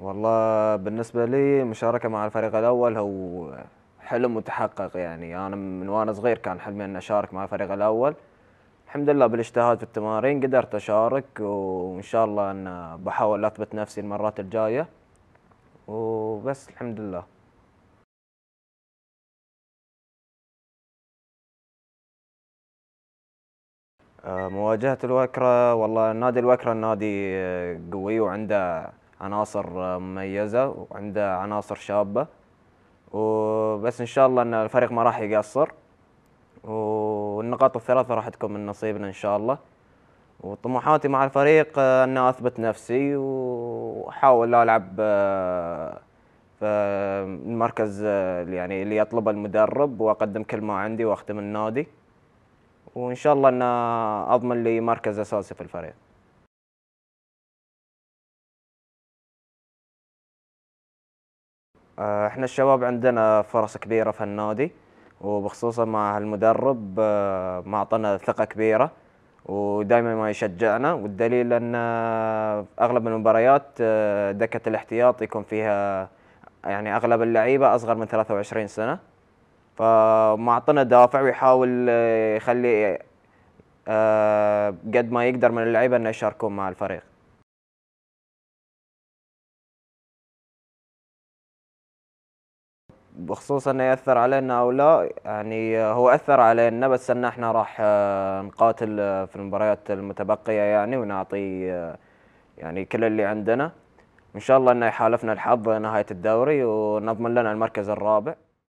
والله بالنسبة لي المشاركة مع الفريق الأول هو حلم متحقق يعني أنا من وأنا صغير كان حلمي أن أشارك مع الفريق الأول الحمد لله بالاجتهاد في التمارين قدرت أشارك وإن شاء الله أن بحاول أثبت نفسي المرات الجاية وبس الحمد لله آه، مواجهة الوكرة والله نادي الوكرة نادي قوي وعنده عناصر مميزه وعنده عناصر شابه وبس ان شاء الله ان الفريق ما راح يقصر والنقاط الثلاثه راح تكون من نصيبنا ان شاء الله وطموحاتي مع الفريق آه، ان اثبت نفسي واحاول العب آه، المركز آه، يعني اللي يطلبه المدرب واقدم كل ما عندي واخدم النادي وان شاء الله ان اضمن لي مركز اساسي في الفريق آه، احنا الشباب عندنا فرص كبيره في النادي وبخصوصا مع المدرب آه، ما اعطانا ثقه كبيره ودائما ما يشجعنا والدليل ان اغلب المباريات آه، دكه الاحتياط يكون فيها يعني اغلب اللعيبه اصغر من 23 سنه فما اعطانا دافع ويحاول يخلي قد ما يقدر من اللعيبه انه يشاركون مع الفريق بخصوص انه ياثر علينا او لا يعني هو اثر علينا بس ان احنا راح آه، نقاتل آه، في المباريات المتبقيه يعني ونعطي آه، يعني كل اللي عندنا وان شاء الله انه يحالفنا الحظ نهايه الدوري ونضمن لنا المركز الرابع